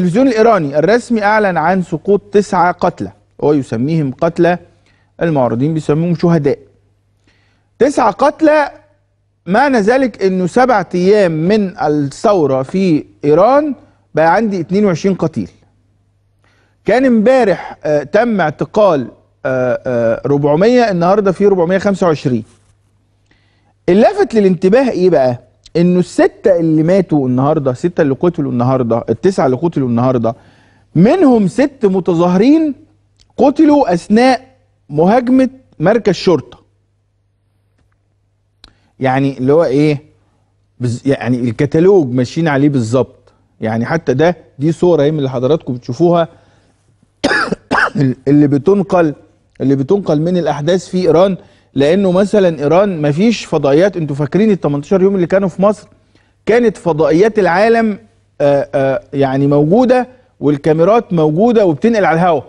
التلفزيون الإيراني الرسمي أعلن عن سقوط تسعة قتلى هو يسميهم قتلى المعارضين بيسموهم شهداء تسعة قتلى معنى ذلك أنه سبعة أيام من الثورة في إيران بقى عندي 22 قتيل كان امبارح آه، تم اعتقال 400 آه، آه، النهارده في 425 اللافت للانتباه ايه بقى؟ انه السته اللي ماتوا النهارده السته اللي قتلوا النهارده التسعه اللي قتلوا النهارده منهم ست متظاهرين قتلوا اثناء مهاجمه مركز شرطه يعني اللي هو ايه بز يعني الكتالوج ماشيين عليه بالظبط يعني حتى ده دي صوره من اللي حضراتكم بتشوفوها اللي بتنقل اللي بتنقل من الاحداث في ايران لانه مثلا ايران ما فيش فضائيات انتوا فاكرين ال 18 يوم اللي كانوا في مصر كانت فضائيات العالم آآ آه، آآ آه، يعني موجوده والكاميرات موجوده وبتنقل على الهواء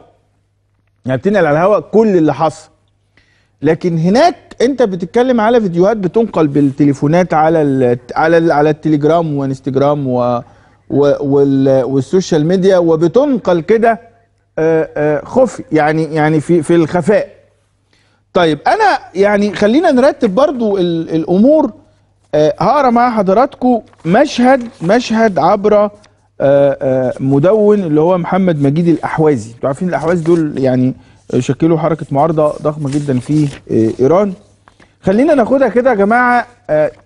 يعني بتنقل على الهواء كل اللي حصل لكن هناك انت بتتكلم على فيديوهات بتنقل بالتليفونات على الـ على الـ على التليجرام وانستجرام و والسوشيال ميديا وبتنقل كده آه، خفي يعني يعني في في الخفاء طيب انا يعني خلينا نرتب برضو الامور آه، هقرا مع حضراتكم مشهد مشهد عبر آه، آه، مدون اللي هو محمد مجيد الاحوازي انتوا عارفين الاحواز دول يعني شكلوا حركه معارضه ضخمه جدا في ايران خلينا ناخدها كده يا جماعه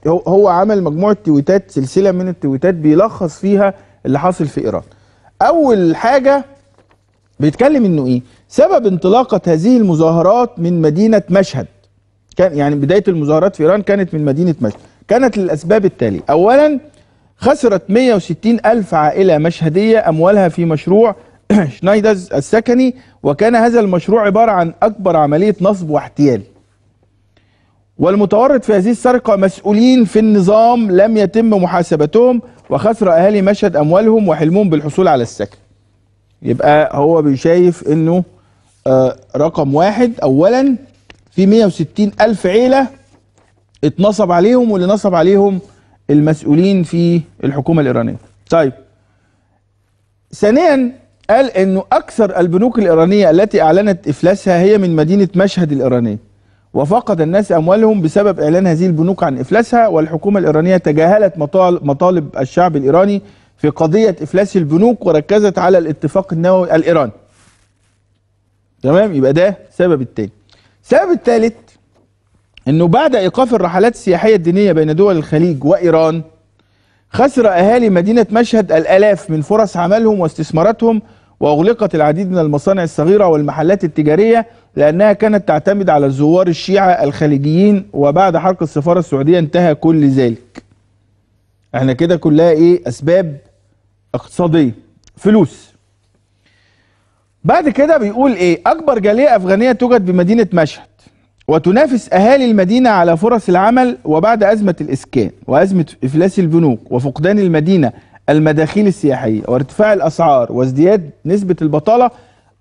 هو عمل مجموعه تويتات سلسله من التويتات بيلخص فيها اللي حاصل في ايران اول حاجه بيتكلم انه ايه سبب انطلاقه هذه المظاهرات من مدينه مشهد كان يعني بدايه المظاهرات في ايران كانت من مدينه مشهد كانت للاسباب التاليه اولا خسرت 160 الف عائله مشهديه اموالها في مشروع شنايدرز السكني وكان هذا المشروع عباره عن اكبر عمليه نصب واحتيال والمتورط في هذه السرقة مسؤولين في النظام لم يتم محاسبتهم وخسر أهالي مشهد أموالهم وحلمهم بالحصول على السكن يبقى هو بيشايف انه آه، رقم واحد اولا في 160 الف عيله اتنصب عليهم واللي نصب عليهم المسؤولين في الحكومه الايرانيه. طيب ثانيا قال انه اكثر البنوك الايرانيه التي اعلنت افلاسها هي من مدينه مشهد الايرانيه وفقد الناس اموالهم بسبب اعلان هذه البنوك عن افلاسها والحكومه الايرانيه تجاهلت مطالب الشعب الايراني في قضية إفلاس البنوك وركزت على الاتفاق النووي الإيراني تمام يبقى ده السبب التاني السبب التالت انه بعد ايقاف الرحلات السياحيه الدينيه بين دول الخليج وايران خسر اهالي مدينه مشهد الالاف من فرص عملهم واستثماراتهم واغلقت العديد من المصانع الصغيره والمحلات التجاريه لانها كانت تعتمد على الزوار الشيعه الخليجيين وبعد حرق السفاره السعوديه انتهى كل ذلك. احنا كده كلها ايه اسباب اقتصاديه فلوس بعد كده بيقول ايه اكبر جاليه افغانيه توجد بمدينه مشهد وتنافس اهالي المدينه على فرص العمل وبعد ازمه الاسكان وازمه افلاس البنوك وفقدان المدينه المداخيل السياحيه وارتفاع الاسعار وازدياد نسبه البطاله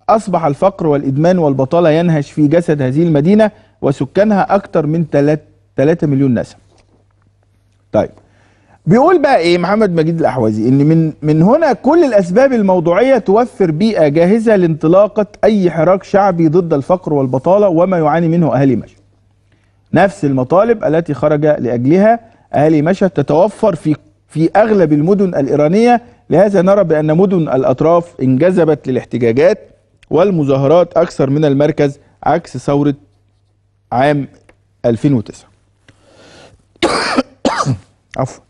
اصبح الفقر والادمان والبطاله ينهش في جسد هذه المدينه وسكانها اكثر من 3 مليون نسمه. طيب بيقول بقى ايه محمد مجيد الاحوازي ان من من هنا كل الاسباب الموضوعيه توفر بيئه جاهزه لانطلاقه اي حراك شعبي ضد الفقر والبطاله وما يعاني منه اهالي مشهد. نفس المطالب التي خرج لاجلها اهالي مشهد تتوفر في في اغلب المدن الايرانيه لهذا نرى بان مدن الاطراف انجذبت للاحتجاجات والمظاهرات اكثر من المركز عكس ثوره عام 2009. عفوا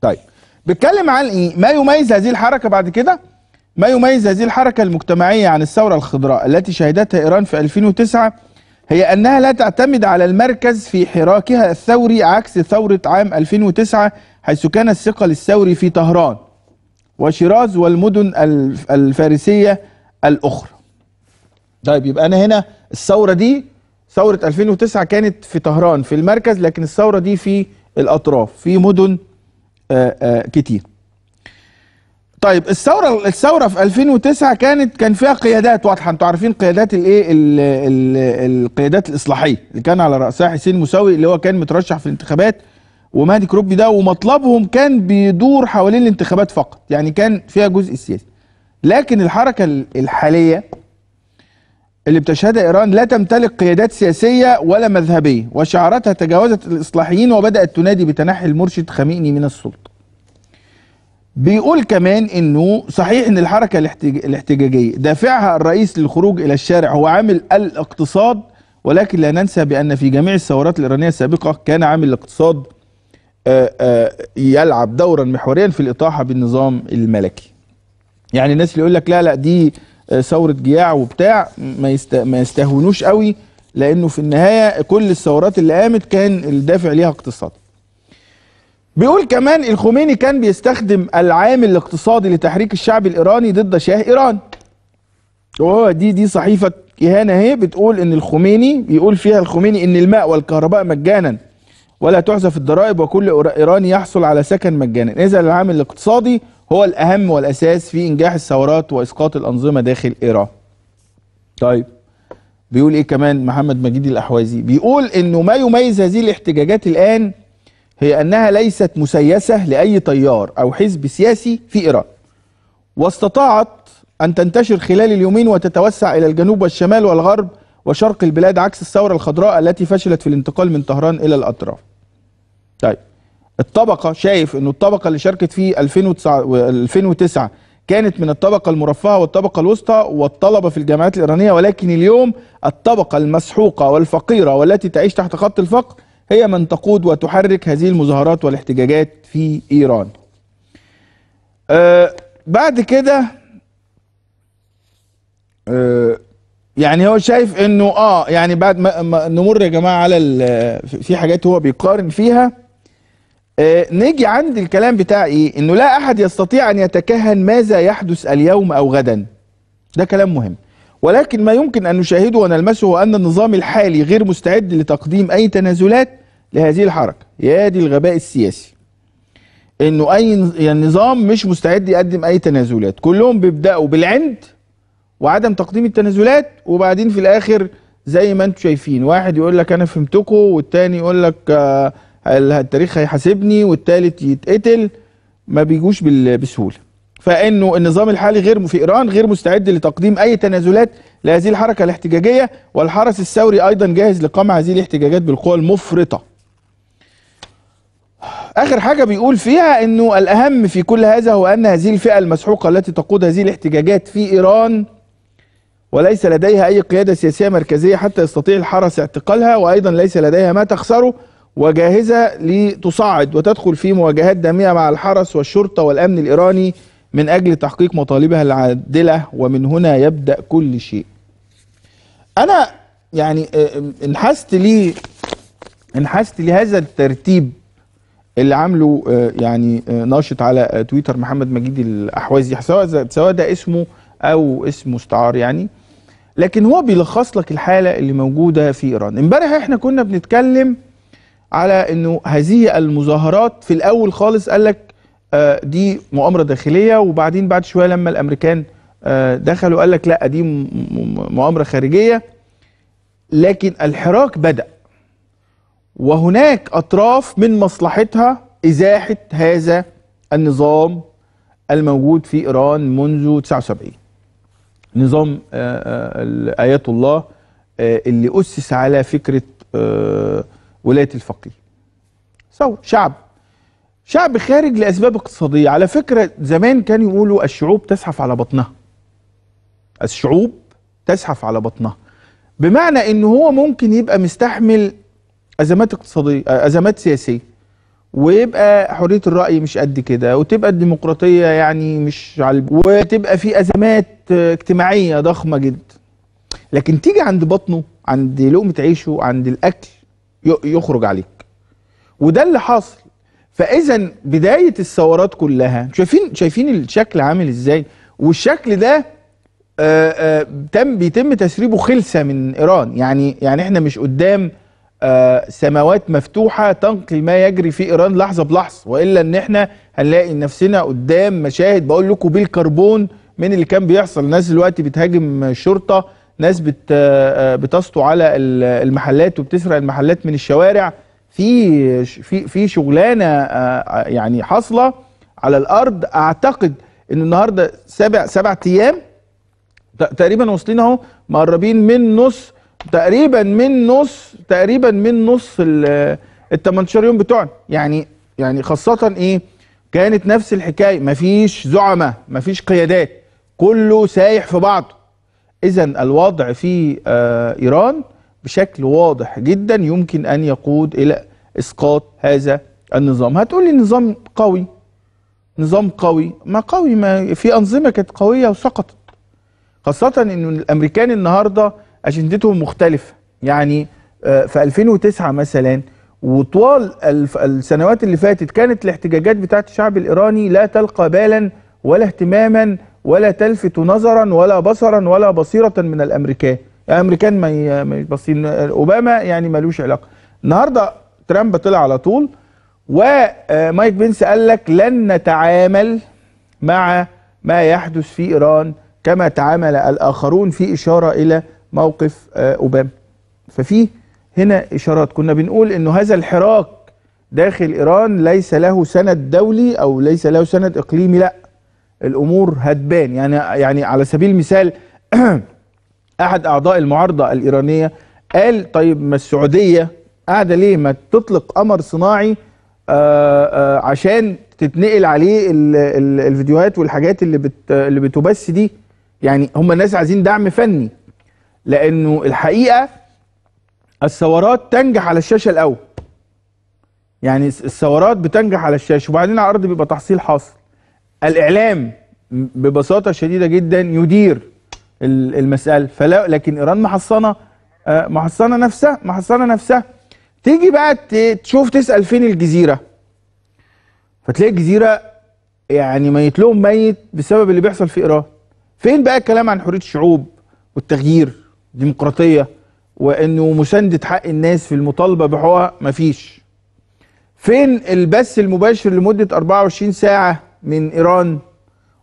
طيب بيتكلم عن ايه ما يميز هذه الحركه بعد كده ما يميز هذه الحركه المجتمعيه عن الثوره الخضراء التي شهدتها ايران في 2009 هي انها لا تعتمد على المركز في حراكها الثوري عكس ثوره عام 2009 حيث كان الثقل الثوري في طهران وشيراز والمدن الفارسيه الاخرى طيب يبقى انا هنا الثوره دي ثوره 2009 كانت في طهران في المركز لكن الثوره دي في الاطراف في مدن كتير طيب الثوره الثوره في 2009 كانت كان فيها قيادات واضحه انتوا عارفين قيادات الايه القيادات الاصلاحيه اللي كان على راسها حسين مساوي اللي هو كان مترشح في الانتخابات ومهدي كروبي ده ومطلبهم كان بيدور حوالين الانتخابات فقط يعني كان فيها جزء سياسي لكن الحركه الحاليه اللي بتشهدها إيران لا تمتلك قيادات سياسية ولا مذهبية وشعاراتها تجاوزت الإصلاحيين وبدأت تنادي بتنحي المرشد خميني من السلطة بيقول كمان انه صحيح ان الحركة الاحتجاجية دافعها الرئيس للخروج الى الشارع هو عامل الاقتصاد ولكن لا ننسى بان في جميع الثورات الايرانية السابقة كان عامل الاقتصاد يلعب دورا محوريا في الاطاحة بالنظام الملكي يعني الناس اللي يقول لك لا لا دي آه، ثوره جياع وبتاع ما ما يستهونوش قوي لانه في النهايه كل الثورات اللي قامت كان الدافع ليها اقتصاد بيقول كمان الخميني كان بيستخدم العامل الاقتصادي لتحريك الشعب الايراني ضد شاه ايران وهو دي دي صحيفه كهانه اهي بتقول ان الخميني بيقول فيها الخميني ان الماء والكهرباء مجانا ولا تحذف الضرائب وكل ايراني يحصل على سكن مجانا اذا العامل الاقتصادي هو الأهم والأساس في إنجاح الثورات وإسقاط الأنظمة داخل إيران طيب بيقول إيه كمان محمد مجيد الأحوازي بيقول إنه ما يميز هذه الاحتجاجات الآن هي أنها ليست مسيسة لأي تيار أو حزب سياسي في إيران واستطاعت أن تنتشر خلال اليومين وتتوسع إلى الجنوب والشمال والغرب وشرق البلاد عكس الثورة الخضراء التي فشلت في الانتقال من طهران إلى الأطراف طيب الطبقه شايف انه الطبقه اللي شاركت في 2009 كانت من الطبقه المرفهه والطبقه الوسطى والطلبه في الجامعات الايرانيه ولكن اليوم الطبقه المسحوقه والفقيره والتي تعيش تحت خط الفقر هي من تقود وتحرك هذه المظاهرات والاحتجاجات في ايران. آه بعد كده آه يعني هو شايف انه اه يعني بعد ما, ما نمر يا جماعه على في حاجات هو بيقارن فيها آه نيجي عند الكلام بتاع ايه انه لا احد يستطيع ان يتكهن ماذا يحدث اليوم او غدا ده كلام مهم ولكن ما يمكن ان نشاهده ونلمسه ان النظام الحالي غير مستعد لتقديم اي تنازلات لهذه الحركه يا دي الغباء السياسي انه اي النظام يعني مش مستعد يقدم اي تنازلات كلهم بيبداوا بالعند وعدم تقديم التنازلات وبعدين في الاخر زي ما انتم شايفين واحد يقول لك انا فهمتكم والتاني يقول لك آه التاريخ هيحاسبني والتالت يتقتل ما بيجوش بسهوله فانه النظام الحالي غير في ايران غير مستعد لتقديم اي تنازلات لهذه الحركه الاحتجاجيه والحرس الثوري ايضا جاهز لقمع هذه الاحتجاجات بالقوى المفرطه. اخر حاجه بيقول فيها انه الاهم في كل هذا هو ان هذه الفئه المسحوقه التي تقود هذه الاحتجاجات في ايران وليس لديها اي قياده سياسيه مركزيه حتى يستطيع الحرس اعتقالها وايضا ليس لديها ما تخسره وجاهزة لتصعد وتدخل في مواجهات دامية مع الحرس والشرطة والأمن الإيراني من أجل تحقيق مطالبها العادلة ومن هنا يبدأ كل شيء أنا يعني آه، آه، انحست لي انحست لهذا الترتيب اللي عامله آه، يعني ناشط على تويتر محمد مجيد الأحوازي سواء سواء ده اسمه أو اسمه استعار يعني لكن هو بيلخص لك الحالة اللي موجودة في إيران امبارح احنا كنا بنتكلم على انه هذه المظاهرات في الاول خالص قال لك آه، دي مؤامره داخليه وبعدين بعد شويه لما الامريكان آه، دخلوا قال لك لا دي مؤامره خارجيه لكن الحراك بدا وهناك اطراف من مصلحتها ازاحه هذا النظام الموجود في ايران منذ 79 نظام آه، ايات الله اللي اسس على فكره ولايه الفقيه ثوره شعب شعب خارج لاسباب اقتصاديه على فكره زمان كان يقولوا الشعوب تزحف على بطنها الشعوب تزحف على بطنها بمعنى ان هو ممكن يبقى مستحمل ازمات اقتصاديه آه، ازمات سياسيه ويبقى حريه الراي مش قد كده وتبقى الديمقراطيه يعني مش على وتبقى في ازمات آه، اجتماعيه ضخمه جدا لكن تيجي عند بطنه عند لقمه عيشه عند الاكل يخرج عليك وده اللي حاصل فاذا بدايه الثورات كلها شايفين شايفين الشكل عامل ازاي والشكل ده آآ آه، آآ آه، تم بيتم تسريبه خلسه من ايران يعني يعني احنا مش قدام آه، سماوات مفتوحه تنقل ما يجري في ايران لحظه بلحظه والا ان احنا هنلاقي نفسنا قدام مشاهد بقول لكم بالكربون من اللي كان بيحصل الناس دلوقتي بتهاجم الشرطه ناس آه، بتسطو على المحلات وبتسرق المحلات من الشوارع في في في شغلانه آه، يعني حاصله على الارض اعتقد ان النهارده سبع سبع ايام تقريبا واصلين اهو مقربين من نص تقريبا من نص تقريبا من نص ال 18 يوم بتوعنا يعني يعني خاصه ايه كانت نفس الحكايه مفيش زعماء مفيش قيادات كله سايح في بعضه إذا الوضع في آه، إيران بشكل واضح جدا يمكن أن يقود إلى إسقاط هذا النظام هتقول لي نظام قوي نظام قوي ما قوي ما في أنظمة كانت قوية وسقطت خاصة أن الأمريكان النهاردة أجندتهم مختلفة يعني آه، في 2009 مثلا وطوال السنوات اللي فاتت كانت الاحتجاجات بتاعت الشعب الإيراني لا تلقى بالا ولا اهتماما ولا تلفت نظرا ولا بصرا ولا بصيرة من الأمريكان الأمريكان ما يبصين أوباما يعني ملوش علاقة النهاردة ترامب طلع على طول ومايك آه، بنس قال لك لن نتعامل مع ما يحدث في إيران كما تعامل الآخرون في إشارة إلى موقف آه، أوباما ففي هنا إشارات كنا بنقول أنه هذا الحراك داخل إيران ليس له سند دولي أو ليس له سند إقليمي لأ الامور هتبان يعني يعني على سبيل المثال احد اعضاء المعارضه الايرانيه قال طيب ما السعوديه قاعده ليه ما تطلق قمر صناعي آه، آه، عشان تتنقل عليه الفيديوهات والحاجات اللي بت اللي بتبث دي يعني هم الناس عايزين دعم فني لانه الحقيقه الثورات تنجح على الشاشه الاول يعني الثورات بتنجح على الشاشه وبعدين على الارض بيبقى تحصيل حاصل الاعلام ببساطه شديده جدا يدير المساله فلا لكن ايران محصنه آه، محصنه نفسها محصنه نفسها تيجي بقى تشوف تسال فين الجزيره فتلاقي الجزيره يعني ميت لهم ميت بسبب اللي بيحصل في ايران فين بقى الكلام عن حريه الشعوب والتغيير الديمقراطيه وانه مسانده حق الناس في المطالبه بحقوقها مفيش فين البث المباشر لمده 24 ساعه من ايران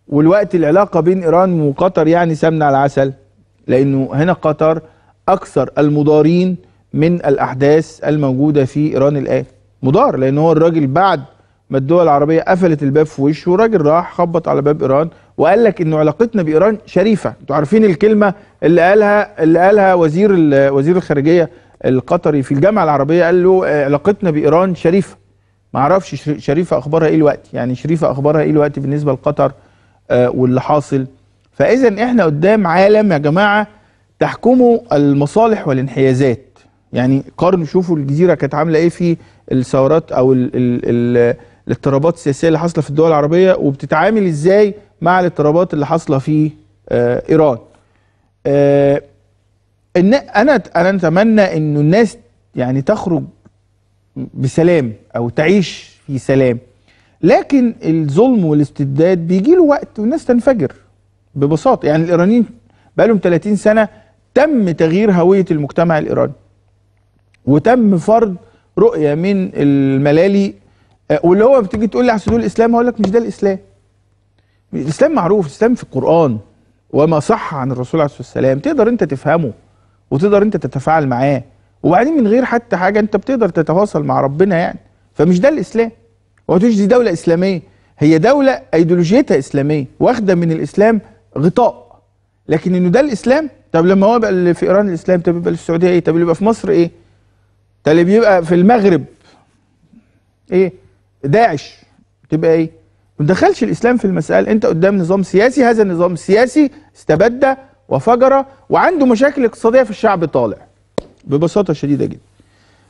والوقت العلاقه بين ايران وقطر يعني سمنه على العسل لانه هنا قطر اكثر المضارين من الاحداث الموجوده في ايران الان مضار لان هو الراجل بعد ما الدول العربيه قفلت الباب في وشه الراجل راح خبط على باب ايران وقال لك انه علاقتنا بايران شريفه انتوا عارفين الكلمه اللي قالها اللي قالها وزير وزير الخارجيه القطري في الجامعه العربيه قال له آه، علاقتنا بايران شريفه معرفش شريفه اخبارها ايه الوقت يعني شريفه اخبارها ايه الوقت بالنسبه لقطر آه واللي حاصل فاذا احنا قدام عالم يا جماعه تحكمه المصالح والانحيازات يعني قارنوا شوفوا الجزيره كانت عامله ايه في الثورات او الـ الـ الـ الاضطرابات السياسيه اللي حاصله في الدول العربيه وبتتعامل ازاي مع الاضطرابات اللي حاصله في آه ايران آه ان انا انا اتمنى انه الناس يعني تخرج بسلام او تعيش في سلام لكن الظلم والاستبداد بيجي له وقت والناس تنفجر ببساطه يعني الايرانيين بقى لهم 30 سنه تم تغيير هويه المجتمع الايراني وتم فرض رؤيه من الملالي آه، واللي هو بتيجي تقول لي على سدول الاسلام هقول لك مش ده الاسلام الاسلام معروف الاسلام في القران وما صح عن الرسول عليه الصلاه والسلام تقدر انت تفهمه وتقدر انت تتفاعل معاه وبعدين من غير حتى حاجه انت بتقدر تتواصل مع ربنا يعني فمش ده الاسلام هو دي دوله اسلاميه هي دوله ايديولوجيتها اسلاميه واخده من الاسلام غطاء لكن انه ده الاسلام طب لما هو يبقى في ايران الاسلام طب يبقى في السعوديه ايه طب اللي يبقى في مصر ايه طب اللي بيبقى في المغرب ايه داعش تبقى ايه ما تدخلش الاسلام في المساله انت قدام نظام سياسي هذا النظام السياسي استبد وفجر وعنده مشاكل اقتصاديه في الشعب طالع ببساطه شديده جدا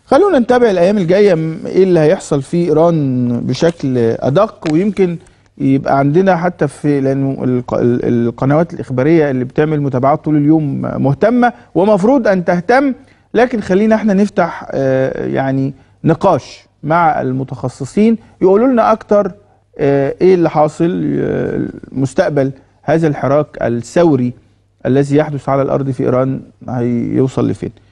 خلونا نتابع الايام الجايه ايه اللي هيحصل في ايران بشكل ادق ويمكن يبقى عندنا حتى في لانه القنوات الاخباريه اللي بتعمل متابعات طول اليوم مهتمه ومفروض ان تهتم لكن خلينا احنا نفتح آه، يعني نقاش مع المتخصصين يقولوا لنا اكتر آه، ايه اللي حاصل آه، مستقبل هذا الحراك الثوري الذي يحدث على الارض في ايران هيوصل لفين